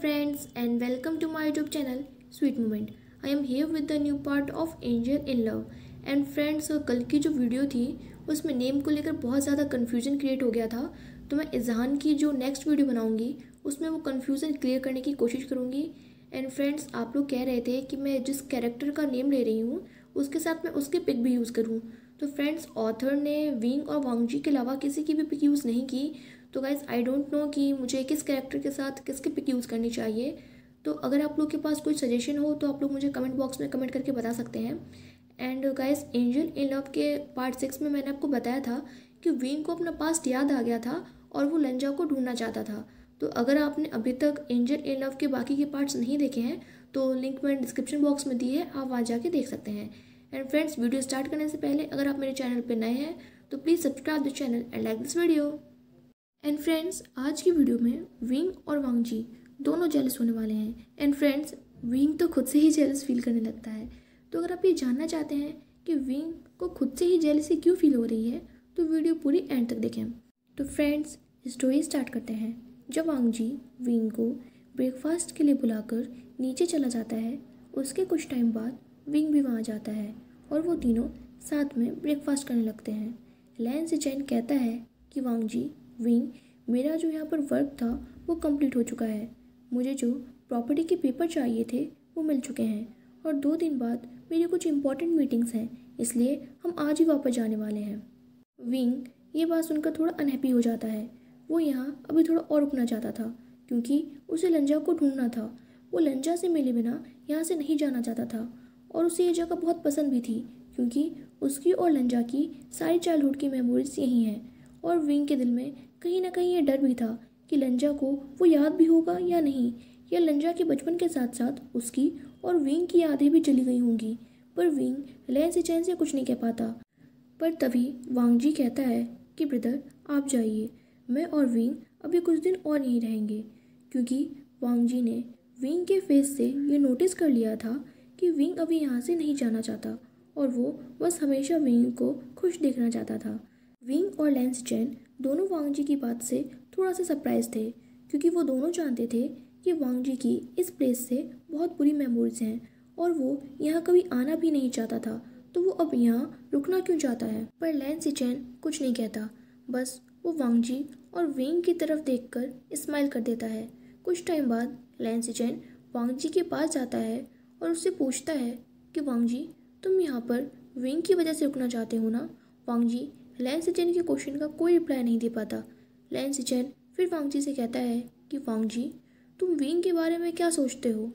friends and welcome to my YouTube channel sweet moment I am have with the new part of angel in love and friends कल की जो video थी उसमें name को लेकर बहुत ज़्यादा कन्फ्यूजन क्रिएट हो गया था तो मैं इजहान की जो नेक्स्ट वीडियो बनाऊँगी उसमें वो कन्फ्यूज़न क्लियर करने की कोशिश करूंगी एंड फ्रेंड्स आप लोग कह रहे थे कि मैं जिस कैरेक्टर का नेम ले रही हूँ उसके साथ मैं उसके पिक भी यूज़ करूँ तो फ्रेंड्स ऑथर ने विंग और वांगजी के अलावा किसी की भी पिक यूज़ नहीं की तो गाइज़ आई डोंट नो कि मुझे किस कैरेक्टर के साथ किसकी पिक यूज़ करनी चाहिए तो अगर आप लोग के पास कोई सजेशन हो तो आप लोग मुझे कमेंट बॉक्स में कमेंट करके बता सकते हैं and guys angel in love के पार्ट सिक्स में मैंने आपको बताया था कि विंग को अपना पास्ट याद आ गया था और वो लंजा को ढूंढना चाहता था तो अगर आपने अभी तक एंजल इन लव के बाकी के पार्ट्स नहीं देखे हैं तो लिंक मैंने डिस्क्रिप्शन बॉक्स में दी है आप वहाँ जाके देख सकते हैं एंड फ्रेंड्स वीडियो स्टार्ट करने से पहले अगर आप मेरे चैनल पर नए हैं तो please subscribe the channel and like this video and friends आज की वीडियो में विंग और वांगजी दोनों जेलस होने वाले हैं एंड फ्रेंड्स विंग तो खुद से ही जेलस फील करने लगता है तो अगर आप ये जानना चाहते हैं कि विंग को खुद से ही जेलसी क्यों फील हो रही है तो वीडियो पूरी एंड तक देखें तो फ्रेंड्स स्टोरी स्टार्ट करते हैं जब वांगजी विंग को ब्रेकफास्ट के लिए बुलाकर नीचे चला जाता है उसके कुछ टाइम बाद विंग भी वहाँ जाता है और वो तीनों साथ में ब्रेकफास्ट करने लगते हैं लैन से जैन कहता है कि वांगजी विंग मेरा जो यहाँ पर वर्क था वो कंप्लीट हो चुका है मुझे जो प्रॉपर्टी के पेपर चाहिए थे वो मिल चुके हैं और दो दिन बाद मेरी कुछ इंपॉर्टेंट मीटिंग्स हैं इसलिए हम आज ही वापस जाने वाले हैं विंग ये बात सुनकर थोड़ा अनहैप्पी हो जाता है वो यहाँ अभी थोड़ा और रुकना चाहता था क्योंकि उसे लंजा को ढूंढना था वो लंजा से मिले बिना यहाँ से नहीं जाना चाहता था और उसे ये जगह बहुत पसंद भी थी क्योंकि उसकी और लंजा की सारी चाइल्डहुड की मेमोरीज यही हैं और विंग के दिल में कहीं ना कहीं ये डर भी था कि लंजा को वो याद भी होगा या नहीं या लंजा के बचपन के साथ साथ उसकी और विंग की यादें भी चली गई होंगी पर विंग लैन से चैन से कुछ नहीं कह पाता पर तभी वांग जी कहता है कि ब्रदर आप जाइए मैं और विंग अभी कुछ दिन और यहीं रहेंगे क्योंकि वांग जी ने विंग के फेस से ये नोटिस कर लिया था कि विंग अभी यहाँ से नहीं जाना चाहता और वो बस हमेशा विंग को खुश देखना चाहता था विंग और लेंस चैन दोनों वांग जी की बात से थोड़ा सा सरप्राइज थे क्योंकि वो दोनों जानते थे कि जी की इस प्लेस से बहुत बुरी मेमोरीज हैं और वो यहाँ कभी आना भी नहीं चाहता था तो वो अब यहाँ रुकना क्यों चाहता है पर लेंस चैन कुछ नहीं कहता बस वो वांग जी और विंग की तरफ देख कर स्माइल कर देता है कुछ टाइम बाद चैन वांग जी के पास जाता है और उससे पूछता है कि वांग जी तुम यहाँ पर विंग की वजह से रुकना चाहते हो ना वांगजी लैन जैन के क्वेश्चन का कोई रिप्लाई नहीं दे पाता लैन जैन फिर जी से कहता है कि जी तुम विंग के बारे में क्या सोचते हो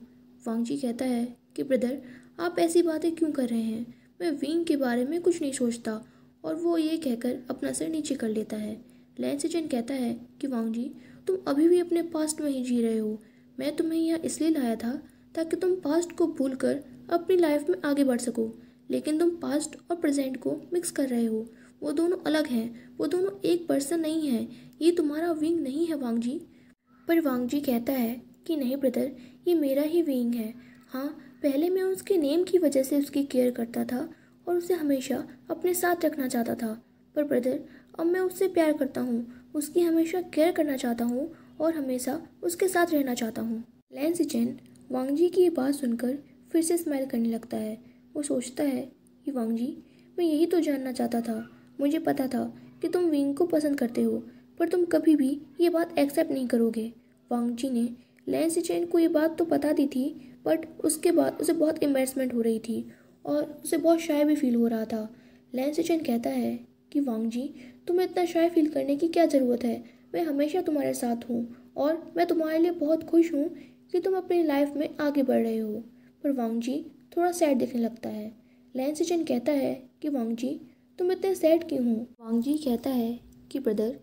जी कहता है कि ब्रदर आप ऐसी बातें क्यों कर रहे हैं मैं विंग के बारे में कुछ नहीं सोचता और वो ये कहकर अपना सिर नीचे कर लेता है लैंसजन कहता है कि जी तुम अभी भी अपने पास्ट में ही जी रहे हो मैं तुम्हें यहाँ इसलिए लाया था ताकि तुम पास्ट को भूल कर अपनी लाइफ में आगे बढ़ सको लेकिन तुम पास्ट और प्रेजेंट को मिक्स कर रहे हो वो दोनों अलग हैं वो दोनों एक पर्सन नहीं है ये तुम्हारा विंग नहीं है वांग जी पर वांग जी कहता है कि नहीं ब्रदर ये मेरा ही विंग है हाँ पहले मैं उसके नेम की वजह से उसकी केयर करता था और उसे हमेशा अपने साथ रखना चाहता था पर ब्रदर अब मैं उससे प्यार करता हूँ उसकी हमेशा केयर करना चाहता हूँ और हमेशा उसके साथ रहना चाहता हूँ लैंस चैन जी की ये बात सुनकर फिर से स्माइल करने लगता है वो सोचता है कि वांग जी मैं यही तो जानना चाहता था मुझे पता था कि तुम विंग को पसंद करते हो पर तुम कभी भी ये बात एक्सेप्ट नहीं करोगे वांग जी ने लैन सिचेन को ये बात तो पता दी थी बट उसके बाद उसे बहुत एम्बेसमेंट हो रही थी और उसे बहुत शाय भी फील हो रहा था लैन सिचेन कहता है कि वांग जी तुम्हें इतना शाय फील करने की क्या ज़रूरत है मैं हमेशा तुम्हारे साथ हूँ और मैं तुम्हारे लिए बहुत खुश हूँ कि तुम अपनी लाइफ में आगे बढ़ रहे हो पर वांग जी थोड़ा सैड दिखने लगता है लैन सिचन कहता है कि वांग जी तुम तो इतने सैड क्यों हो जी कहता है कि ब्रदर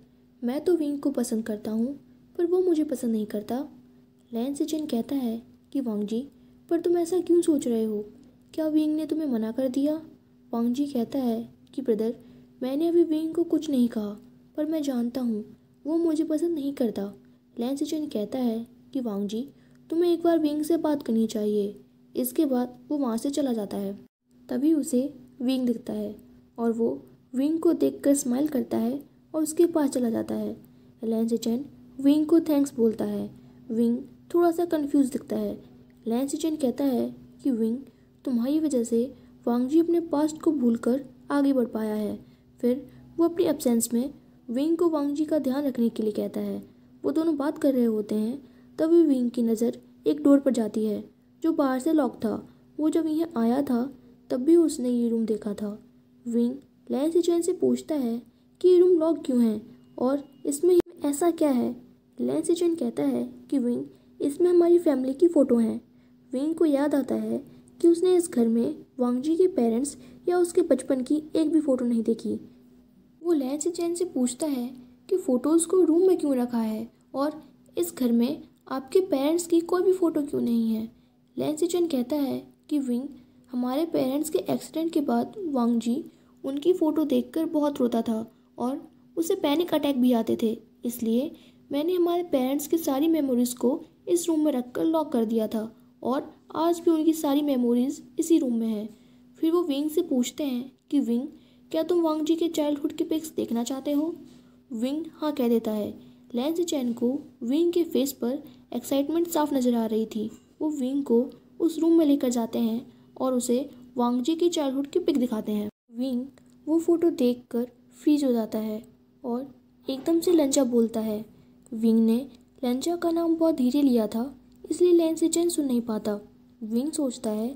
मैं तो विंग को पसंद करता हूँ पर वो मुझे पसंद नहीं करता लैन सिचिन कहता है कि वांग जी पर तुम ऐसा क्यों सोच रहे हो क्या विंग ने तुम्हें मना कर दिया वांग जी कहता है कि ब्रदर मैंने अभी विंग को कुछ नहीं कहा पर मैं जानता हूँ वो मुझे पसंद नहीं करता लैन सिचन कहता है कि वांग जी तुम्हें एक बार विंग से बात करनी चाहिए इसके बाद वो वहाँ से चला जाता है तभी उसे विंग दिखता है और वो विंग को देखकर स्माइल करता है और उसके पास चला जाता है लैंसिचन विंग को थैंक्स बोलता है विंग थोड़ा सा कंफ्यूज दिखता है लैंसिचन कहता है कि विंग तुम्हारी वजह से वांगजी अपने पास्ट को भूलकर आगे बढ़ पाया है फिर वो अपनी एबसेंस में विंग को वांगजी का ध्यान रखने के लिए कहता है वो दोनों बात कर रहे होते हैं तभी विंग की नज़र एक डोर पर जाती है जो बाहर से लॉक था वो जब यहाँ आया था तब भी उसने ये रूम देखा था विंग लैन सिचुएन से पूछता है कि ये रूम लॉक क्यों है और इसमें ऐसा क्या है लैन सिचुएन कहता है कि विंग इसमें हमारी फैमिली की फ़ोटो हैं विंग को याद आता है कि उसने इस घर में वांगजी के पेरेंट्स या उसके बचपन की एक भी फ़ोटो नहीं देखी वो लैन सिचुएन से पूछता है कि फ़ोटोज़ को रूम में क्यों रखा है और इस घर में आपके पेरेंट्स की कोई भी फ़ोटो क्यों नहीं है लैन सिचुएन कहता है कि विंग हमारे पेरेंट्स के एक्सीडेंट के बाद वांग जी उनकी फ़ोटो देखकर बहुत रोता था और उसे पैनिक अटैक भी आते थे इसलिए मैंने हमारे पेरेंट्स की सारी मेमोरीज़ को इस रूम में रखकर लॉक कर दिया था और आज भी उनकी सारी मेमोरीज़ इसी रूम में है फिर वो विंग से पूछते हैं कि विंग क्या तुम वांग जी के चाइल्डहुड के पिक्स देखना चाहते हो विंग हाँ कह देता है लेंस चैन को विंग के फेस पर एक्साइटमेंट साफ नज़र आ रही थी वो विंग को उस रूम में लेकर जाते हैं और उसे वांगजी की चाइल्डहुड की पिक दिखाते हैं विंग वो फोटो देखकर फ्रीज हो जाता है और एकदम से लंचा बोलता है विंग ने लंचा का नाम बहुत धीरे लिया था इसलिए लैन से चैन सुन नहीं पाता विंग सोचता है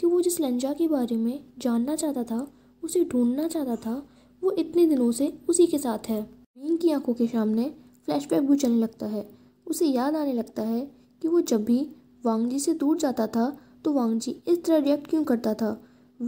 कि वो जिस लंजा के बारे में जानना चाहता था उसे ढूंढना चाहता था वो इतने दिनों से उसी के साथ है विंग की आंखों के सामने फ्लैशबैक भी चलने लगता है उसे याद आने लगता है कि वो जब भी वांगजी से दूर जाता था तो वांगजी इस तरह रिएक्ट क्यों करता था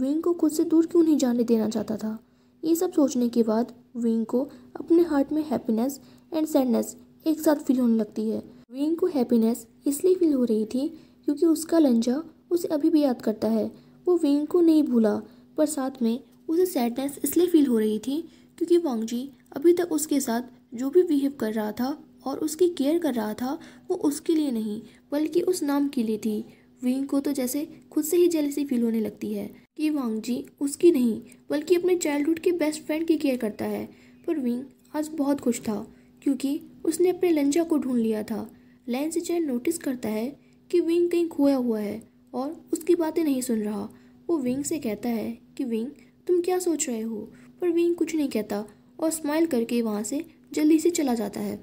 विंग को खुद से दूर क्यों नहीं जाने देना चाहता था ये सब सोचने के बाद विंग को अपने हार्ट में हैप्पीनेस एंड सैडनेस एक साथ फील होने लगती है विंग को हैप्पीनेस इसलिए फील हो रही थी क्योंकि उसका लंजा उसे अभी भी याद करता है वो विंग को नहीं भूला पर साथ में उसे सैडनेस इसलिए फील हो रही थी क्योंकि वांगजी अभी तक उसके साथ जो भी बिहेव कर रहा था और उसकी केयर कर रहा था वो उसके लिए नहीं बल्कि उस नाम के लिए थी विंग को तो जैसे खुद से ही जेलसी फील होने लगती है कि जी उसकी नहीं बल्कि अपने चाइल्डहुड के बेस्ट फ्रेंड की केयर करता है पर विंग आज बहुत खुश था क्योंकि उसने अपने लंजा को ढूंढ लिया था लैन सिचैन नोटिस करता है कि विंग कहीं खोया हुआ है और उसकी बातें नहीं सुन रहा वो विंग से कहता है कि विंग तुम क्या सोच रहे हो पर विंग कुछ नहीं कहता और स्माइल करके वहाँ से जल्दी से चला जाता है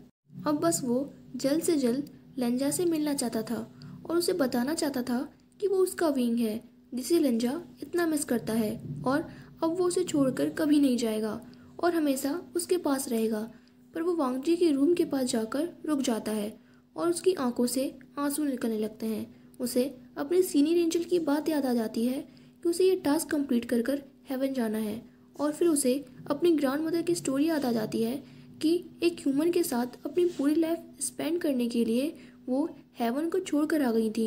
अब बस वो जल्द से जल्द लंजा से मिलना चाहता था और उसे बताना चाहता था कि वो उसका विंग है जिसे लंजा इतना मिस करता है और अब वो उसे छोड़कर कभी नहीं जाएगा और हमेशा उसके पास रहेगा पर वो वांगजी के रूम के पास जाकर रुक जाता है और उसकी आंखों से आंसू निकलने लगते हैं उसे अपने सीनियर एंजल की बात याद आ जाती है कि उसे ये टास्क कंप्लीट कर कर हेवन जाना है और फिर उसे अपनी ग्रांड मदर की स्टोरी याद आ जाती है कि एक ह्यूमन के साथ अपनी पूरी लाइफ स्पेंड करने के लिए वो हेवन को छोड़कर आ गई थी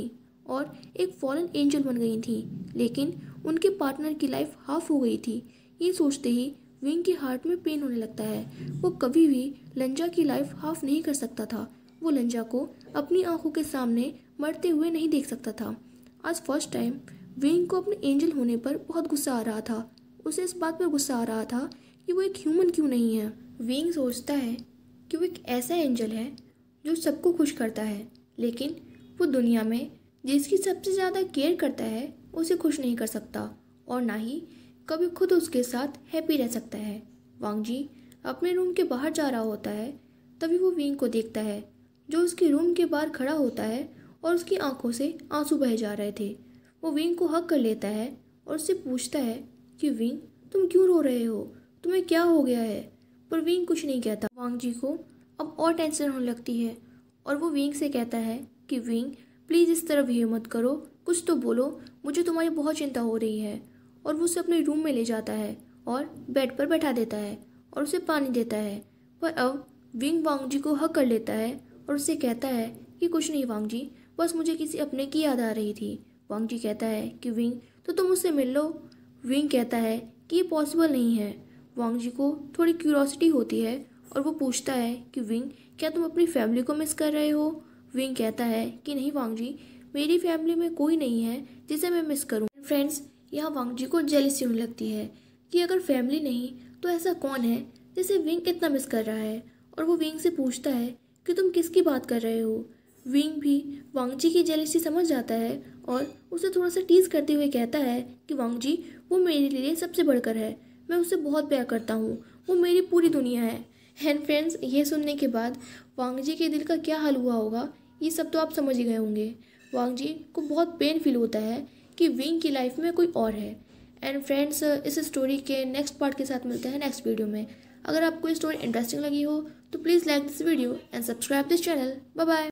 और एक फॉरन एंजल बन गई थी लेकिन उनके पार्टनर की लाइफ हाफ हो गई थी ये सोचते ही विंग के हार्ट में पेन होने लगता है वो कभी भी लंजा की लाइफ हाफ नहीं कर सकता था वो लंजा को अपनी आंखों के सामने मरते हुए नहीं देख सकता था आज फर्स्ट टाइम विंग को अपने एंजल होने पर बहुत गुस्सा आ रहा था उसे इस बात पर गुस्सा आ रहा था कि वो एक ह्यूमन क्यों नहीं है विंग सोचता है कि वो एक ऐसा एंजल है जो सबको खुश करता है लेकिन वो दुनिया में जिसकी सबसे ज़्यादा केयर करता है उसे खुश नहीं कर सकता और ना ही कभी खुद उसके साथ हैप्पी रह सकता है वांग जी अपने रूम के बाहर जा रहा होता है तभी वो विंग को देखता है जो उसके रूम के बाहर खड़ा होता है और उसकी आंखों से आंसू बह जा रहे थे वो विंग को हक कर लेता है और उससे पूछता है कि विंग तुम क्यों रो रहे हो तुम्हें क्या हो गया है पर विंग कुछ नहीं कहता वांग जी को अब और टेंशन होने लगती है और वो विंग से कहता है कि विंग प्लीज़ इस तरह बिहेव मत करो कुछ तो बोलो मुझे तुम्हारी बहुत चिंता हो रही है और वो उसे अपने रूम में ले जाता है और बेड पर बैठा देता है और उसे पानी देता है पर अब विंग वांग जी को हक कर लेता है और उसे कहता है कि कुछ नहीं वांग जी बस मुझे किसी अपने की याद आ रही थी वांग जी कहता है कि विंग तो तुम उससे मिल लो विंग कहता है कि ये पॉसिबल नहीं है जी को थोड़ी क्यूरोसिटी होती है और वो पूछता है कि विंग क्या तुम अपनी फैमिली को मिस कर रहे हो विंग कहता है कि नहीं वांग जी मेरी फैमिली में कोई नहीं है जिसे मैं मिस करूँ फ्रेंड्स यहाँ वांग जी को जेलिसी होने लगती है कि अगर फैमिली नहीं तो ऐसा कौन है जिसे विंग इतना मिस कर रहा है और वो विंग से पूछता है कि तुम किसकी बात कर रहे हो विंग भी जी की जेलिसी समझ जाता है और उसे थोड़ा सा टीज करते हुए कहता है कि वांगजी वो मेरे लिए सबसे बढ़कर है मैं उसे बहुत प्यार करता हूँ वो मेरी पूरी दुनिया है एंड फ्रेंड्स ये सुनने के बाद वांग जी के दिल का क्या हाल हुआ होगा ये सब तो आप समझ ही गए होंगे वांग जी को बहुत पेन फील होता है कि विंग की लाइफ में कोई और है एंड फ्रेंड्स इस स्टोरी के नेक्स्ट पार्ट के साथ मिलते हैं नेक्स्ट वीडियो में अगर आपको ये स्टोरी इंटरेस्टिंग लगी हो तो please like this video and subscribe this channel bye bye